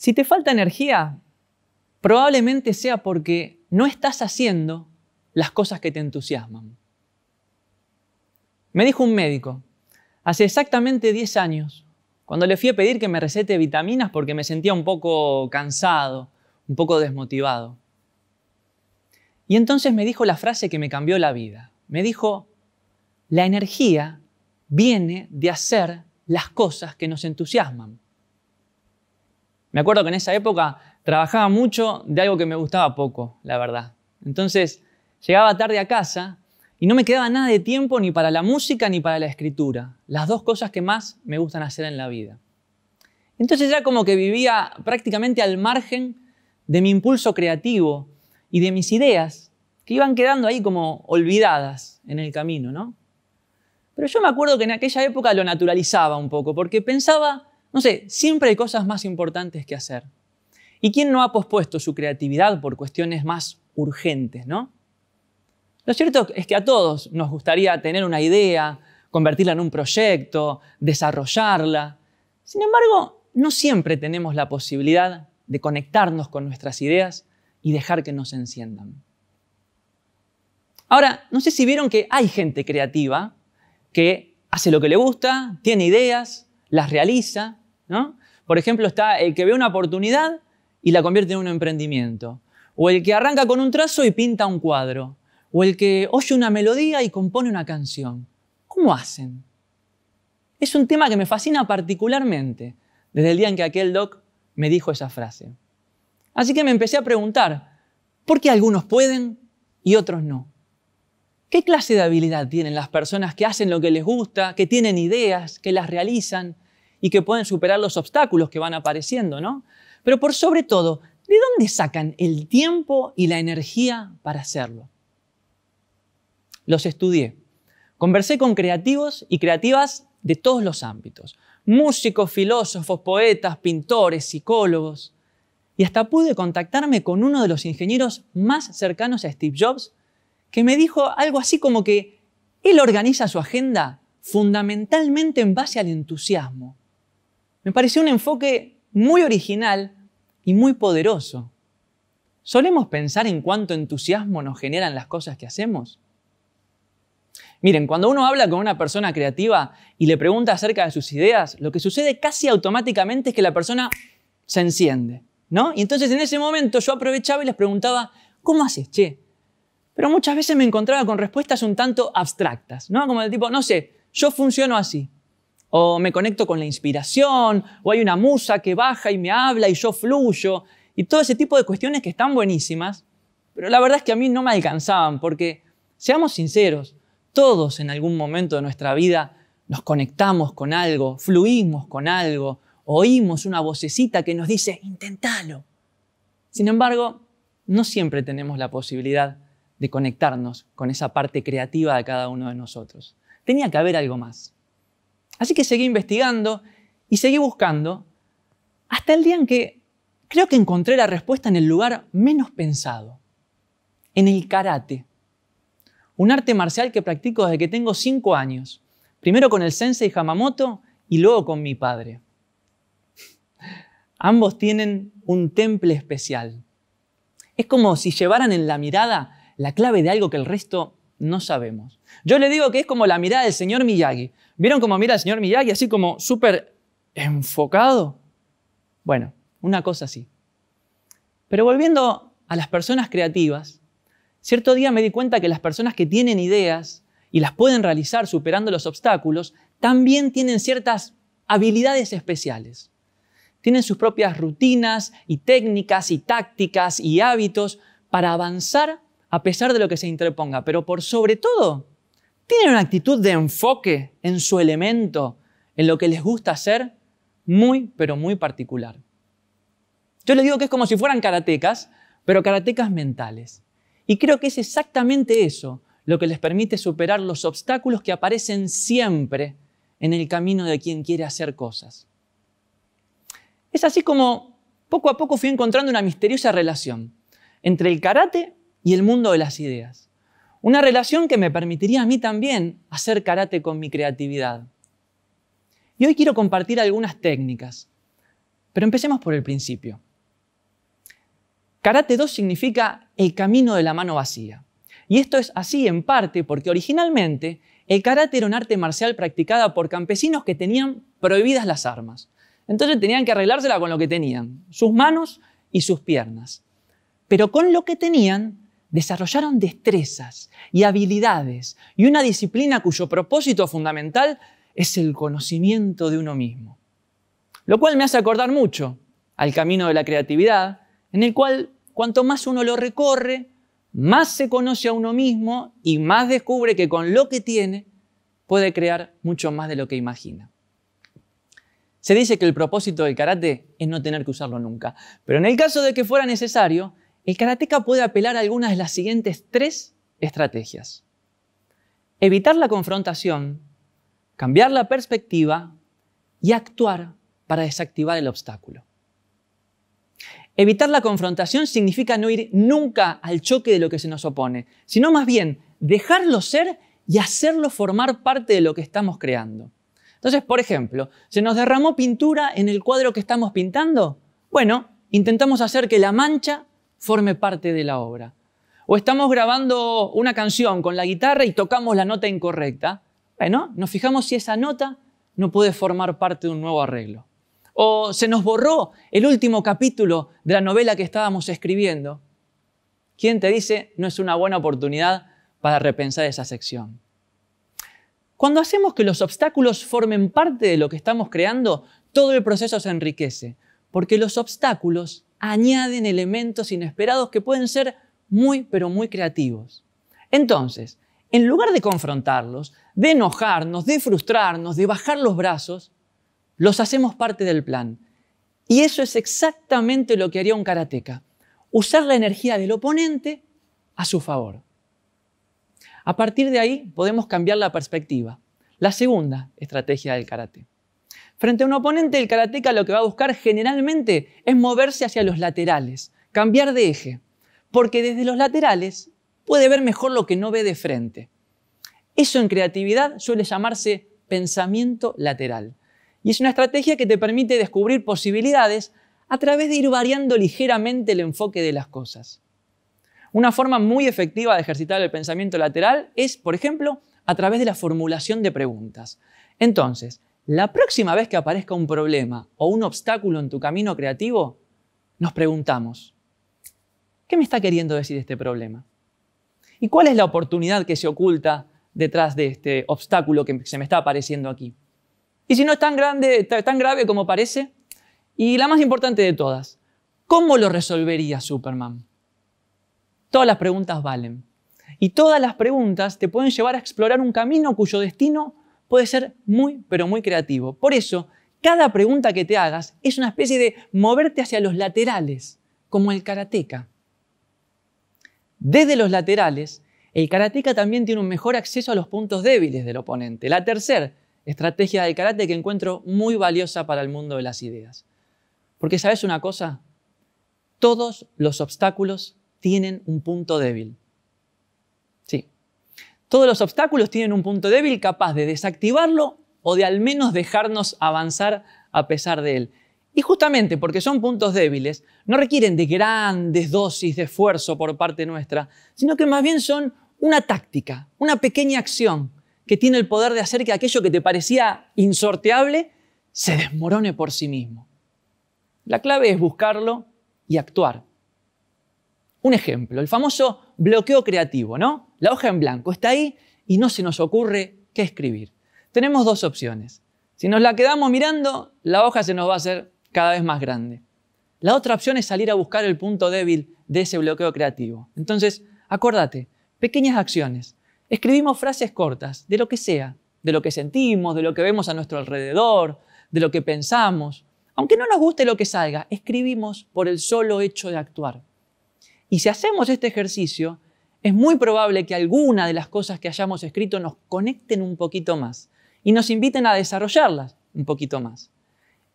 Si te falta energía, probablemente sea porque no estás haciendo las cosas que te entusiasman. Me dijo un médico, hace exactamente 10 años, cuando le fui a pedir que me recete vitaminas porque me sentía un poco cansado, un poco desmotivado. Y entonces me dijo la frase que me cambió la vida. Me dijo, la energía viene de hacer las cosas que nos entusiasman. Me acuerdo que en esa época trabajaba mucho de algo que me gustaba poco, la verdad. Entonces, llegaba tarde a casa y no me quedaba nada de tiempo ni para la música ni para la escritura, las dos cosas que más me gustan hacer en la vida. Entonces ya como que vivía prácticamente al margen de mi impulso creativo y de mis ideas que iban quedando ahí como olvidadas en el camino, ¿no? Pero yo me acuerdo que en aquella época lo naturalizaba un poco, porque pensaba no sé, siempre hay cosas más importantes que hacer. ¿Y quién no ha pospuesto su creatividad por cuestiones más urgentes, no? Lo cierto es que a todos nos gustaría tener una idea, convertirla en un proyecto, desarrollarla. Sin embargo, no siempre tenemos la posibilidad de conectarnos con nuestras ideas y dejar que nos enciendan. Ahora, no sé si vieron que hay gente creativa que hace lo que le gusta, tiene ideas, las realiza, por ejemplo, está el que ve una oportunidad y la convierte en un emprendimiento. O el que arranca con un trazo y pinta un cuadro. O el que oye una melodía y compone una canción. ¿Cómo hacen? Es un tema que me fascina particularmente desde el día en que aquel doc me dijo esa frase. Así que me empecé a preguntar, ¿por qué algunos pueden y otros no? ¿Qué clase de habilidad tienen las personas que hacen lo que les gusta, que tienen ideas, que las realizan, y que pueden superar los obstáculos que van apareciendo, ¿no? Pero por sobre todo, ¿de dónde sacan el tiempo y la energía para hacerlo? Los estudié. Conversé con creativos y creativas de todos los ámbitos. Músicos, filósofos, poetas, pintores, psicólogos. Y hasta pude contactarme con uno de los ingenieros más cercanos a Steve Jobs, que me dijo algo así como que él organiza su agenda fundamentalmente en base al entusiasmo. Me pareció un enfoque muy original y muy poderoso. ¿Solemos pensar en cuánto entusiasmo nos generan las cosas que hacemos? Miren, cuando uno habla con una persona creativa y le pregunta acerca de sus ideas, lo que sucede casi automáticamente es que la persona se enciende, ¿no? Y entonces en ese momento yo aprovechaba y les preguntaba, ¿cómo haces, che? Pero muchas veces me encontraba con respuestas un tanto abstractas, ¿no? Como del tipo, no sé, yo funciono así o me conecto con la inspiración, o hay una musa que baja y me habla y yo fluyo, y todo ese tipo de cuestiones que están buenísimas, pero la verdad es que a mí no me alcanzaban, porque seamos sinceros, todos en algún momento de nuestra vida nos conectamos con algo, fluimos con algo, oímos una vocecita que nos dice, intentalo. Sin embargo, no siempre tenemos la posibilidad de conectarnos con esa parte creativa de cada uno de nosotros. Tenía que haber algo más. Así que seguí investigando y seguí buscando hasta el día en que creo que encontré la respuesta en el lugar menos pensado, en el karate. Un arte marcial que practico desde que tengo cinco años, primero con el sensei Hamamoto y luego con mi padre. Ambos tienen un temple especial. Es como si llevaran en la mirada la clave de algo que el resto no sabemos. Yo le digo que es como la mirada del señor Miyagi. ¿Vieron cómo mira el señor Miyagi así como súper enfocado? Bueno, una cosa así. Pero volviendo a las personas creativas, cierto día me di cuenta que las personas que tienen ideas y las pueden realizar superando los obstáculos, también tienen ciertas habilidades especiales. Tienen sus propias rutinas y técnicas y tácticas y hábitos para avanzar a pesar de lo que se interponga, pero por sobre todo, tienen una actitud de enfoque en su elemento, en lo que les gusta hacer, muy, pero muy particular. Yo les digo que es como si fueran karatecas, pero karatecas mentales. Y creo que es exactamente eso lo que les permite superar los obstáculos que aparecen siempre en el camino de quien quiere hacer cosas. Es así como poco a poco fui encontrando una misteriosa relación entre el karate y el mundo de las ideas. Una relación que me permitiría a mí también hacer karate con mi creatividad. Y hoy quiero compartir algunas técnicas, pero empecemos por el principio. Karate 2 significa el camino de la mano vacía. Y esto es así en parte porque originalmente el karate era un arte marcial practicada por campesinos que tenían prohibidas las armas. Entonces tenían que arreglársela con lo que tenían, sus manos y sus piernas. Pero con lo que tenían desarrollaron destrezas y habilidades y una disciplina cuyo propósito fundamental es el conocimiento de uno mismo. Lo cual me hace acordar mucho al camino de la creatividad, en el cual cuanto más uno lo recorre, más se conoce a uno mismo y más descubre que con lo que tiene puede crear mucho más de lo que imagina. Se dice que el propósito del karate es no tener que usarlo nunca, pero en el caso de que fuera necesario, el karateka puede apelar a algunas de las siguientes tres estrategias. Evitar la confrontación, cambiar la perspectiva y actuar para desactivar el obstáculo. Evitar la confrontación significa no ir nunca al choque de lo que se nos opone, sino más bien dejarlo ser y hacerlo formar parte de lo que estamos creando. Entonces, por ejemplo, ¿se nos derramó pintura en el cuadro que estamos pintando? Bueno, intentamos hacer que la mancha forme parte de la obra. O estamos grabando una canción con la guitarra y tocamos la nota incorrecta. Bueno, nos fijamos si esa nota no puede formar parte de un nuevo arreglo. O se nos borró el último capítulo de la novela que estábamos escribiendo. ¿Quién te dice no es una buena oportunidad para repensar esa sección? Cuando hacemos que los obstáculos formen parte de lo que estamos creando, todo el proceso se enriquece, porque los obstáculos añaden elementos inesperados que pueden ser muy, pero muy creativos. Entonces, en lugar de confrontarlos, de enojarnos, de frustrarnos, de bajar los brazos, los hacemos parte del plan. Y eso es exactamente lo que haría un karateca, usar la energía del oponente a su favor. A partir de ahí podemos cambiar la perspectiva. La segunda estrategia del karate. Frente a un oponente, el karateca lo que va a buscar generalmente es moverse hacia los laterales, cambiar de eje, porque desde los laterales puede ver mejor lo que no ve de frente. Eso en creatividad suele llamarse pensamiento lateral. Y es una estrategia que te permite descubrir posibilidades a través de ir variando ligeramente el enfoque de las cosas. Una forma muy efectiva de ejercitar el pensamiento lateral es, por ejemplo, a través de la formulación de preguntas. Entonces, la próxima vez que aparezca un problema o un obstáculo en tu camino creativo, nos preguntamos, ¿qué me está queriendo decir este problema? ¿Y cuál es la oportunidad que se oculta detrás de este obstáculo que se me está apareciendo aquí? Y si no es tan, grande, tan grave como parece, y la más importante de todas, ¿cómo lo resolvería Superman? Todas las preguntas valen. Y todas las preguntas te pueden llevar a explorar un camino cuyo destino puede ser muy, pero muy creativo. Por eso, cada pregunta que te hagas es una especie de moverte hacia los laterales, como el karateca. Desde los laterales, el karateca también tiene un mejor acceso a los puntos débiles del oponente. La tercera estrategia del karate que encuentro muy valiosa para el mundo de las ideas. Porque sabes una cosa, todos los obstáculos tienen un punto débil. Todos los obstáculos tienen un punto débil capaz de desactivarlo o de al menos dejarnos avanzar a pesar de él. Y justamente porque son puntos débiles, no requieren de grandes dosis de esfuerzo por parte nuestra, sino que más bien son una táctica, una pequeña acción que tiene el poder de hacer que aquello que te parecía insorteable se desmorone por sí mismo. La clave es buscarlo y actuar. Un ejemplo, el famoso bloqueo creativo, ¿no? La hoja en blanco está ahí y no se nos ocurre qué escribir. Tenemos dos opciones. Si nos la quedamos mirando, la hoja se nos va a hacer cada vez más grande. La otra opción es salir a buscar el punto débil de ese bloqueo creativo. Entonces, acuérdate, pequeñas acciones. Escribimos frases cortas, de lo que sea, de lo que sentimos, de lo que vemos a nuestro alrededor, de lo que pensamos. Aunque no nos guste lo que salga, escribimos por el solo hecho de actuar. Y si hacemos este ejercicio, es muy probable que alguna de las cosas que hayamos escrito nos conecten un poquito más y nos inviten a desarrollarlas un poquito más.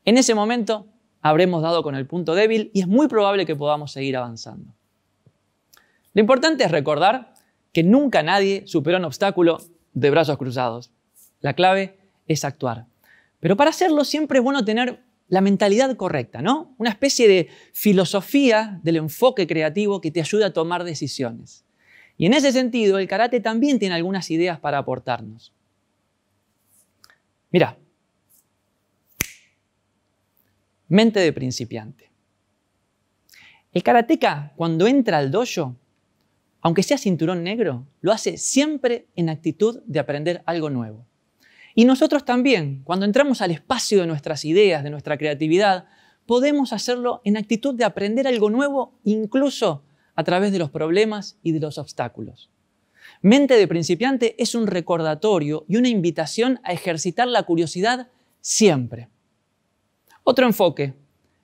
En ese momento habremos dado con el punto débil y es muy probable que podamos seguir avanzando. Lo importante es recordar que nunca nadie superó un obstáculo de brazos cruzados. La clave es actuar. Pero para hacerlo siempre es bueno tener la mentalidad correcta, ¿no? Una especie de filosofía del enfoque creativo que te ayuda a tomar decisiones. Y en ese sentido, el karate también tiene algunas ideas para aportarnos. Mira, mente de principiante. El karateca, cuando entra al dojo, aunque sea cinturón negro, lo hace siempre en actitud de aprender algo nuevo. Y nosotros también, cuando entramos al espacio de nuestras ideas, de nuestra creatividad, podemos hacerlo en actitud de aprender algo nuevo, incluso a través de los problemas y de los obstáculos. Mente de principiante es un recordatorio y una invitación a ejercitar la curiosidad siempre. Otro enfoque,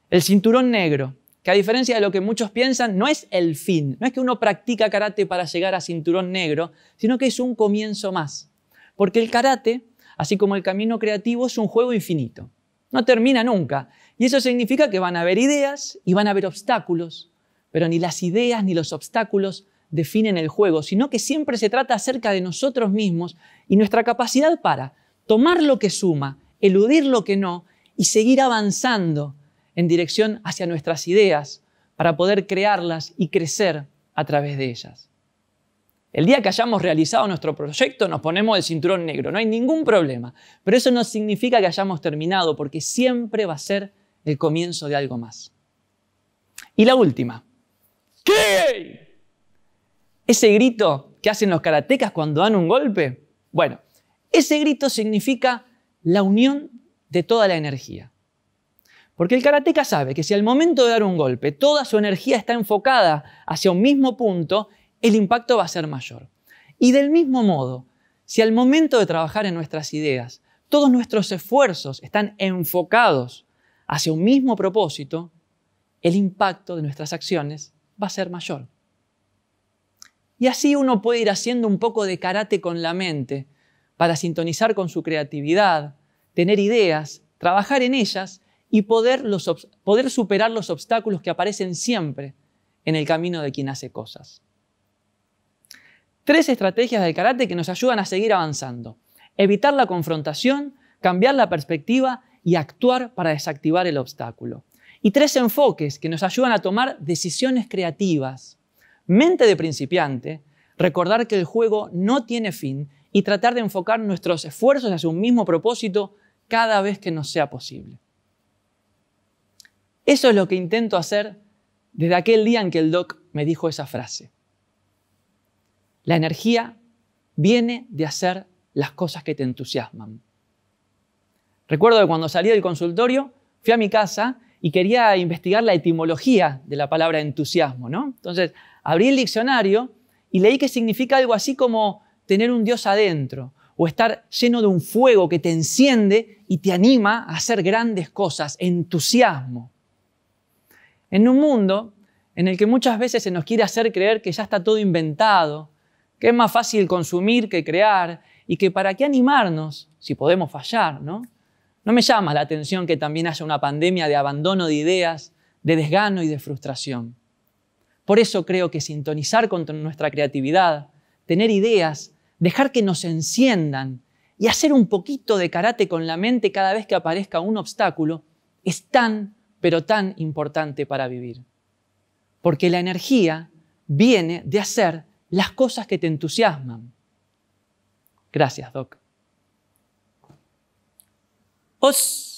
el cinturón negro, que a diferencia de lo que muchos piensan, no es el fin, no es que uno practica karate para llegar a cinturón negro, sino que es un comienzo más. Porque el karate, así como el camino creativo, es un juego infinito. No termina nunca. Y eso significa que van a haber ideas y van a haber obstáculos pero ni las ideas ni los obstáculos definen el juego, sino que siempre se trata acerca de nosotros mismos y nuestra capacidad para tomar lo que suma, eludir lo que no y seguir avanzando en dirección hacia nuestras ideas para poder crearlas y crecer a través de ellas. El día que hayamos realizado nuestro proyecto nos ponemos el cinturón negro, no hay ningún problema, pero eso no significa que hayamos terminado porque siempre va a ser el comienzo de algo más. Y la última, ¿Qué? Ese grito que hacen los karatecas cuando dan un golpe. Bueno, ese grito significa la unión de toda la energía. Porque el karateca sabe que si al momento de dar un golpe toda su energía está enfocada hacia un mismo punto, el impacto va a ser mayor. Y del mismo modo, si al momento de trabajar en nuestras ideas todos nuestros esfuerzos están enfocados hacia un mismo propósito, el impacto de nuestras acciones va a ser mayor. Y así uno puede ir haciendo un poco de karate con la mente para sintonizar con su creatividad, tener ideas, trabajar en ellas y poder, poder superar los obstáculos que aparecen siempre en el camino de quien hace cosas. Tres estrategias del karate que nos ayudan a seguir avanzando. Evitar la confrontación, cambiar la perspectiva y actuar para desactivar el obstáculo y tres enfoques que nos ayudan a tomar decisiones creativas. Mente de principiante, recordar que el juego no tiene fin y tratar de enfocar nuestros esfuerzos hacia un mismo propósito cada vez que nos sea posible. Eso es lo que intento hacer desde aquel día en que el doc me dijo esa frase. La energía viene de hacer las cosas que te entusiasman. Recuerdo que cuando salí del consultorio, fui a mi casa y quería investigar la etimología de la palabra entusiasmo, ¿no? Entonces, abrí el diccionario y leí que significa algo así como tener un Dios adentro o estar lleno de un fuego que te enciende y te anima a hacer grandes cosas, entusiasmo. En un mundo en el que muchas veces se nos quiere hacer creer que ya está todo inventado, que es más fácil consumir que crear y que para qué animarnos si podemos fallar, ¿no? No me llama la atención que también haya una pandemia de abandono de ideas, de desgano y de frustración. Por eso creo que sintonizar con nuestra creatividad, tener ideas, dejar que nos enciendan y hacer un poquito de karate con la mente cada vez que aparezca un obstáculo es tan, pero tan importante para vivir. Porque la energía viene de hacer las cosas que te entusiasman. Gracias, Doc. us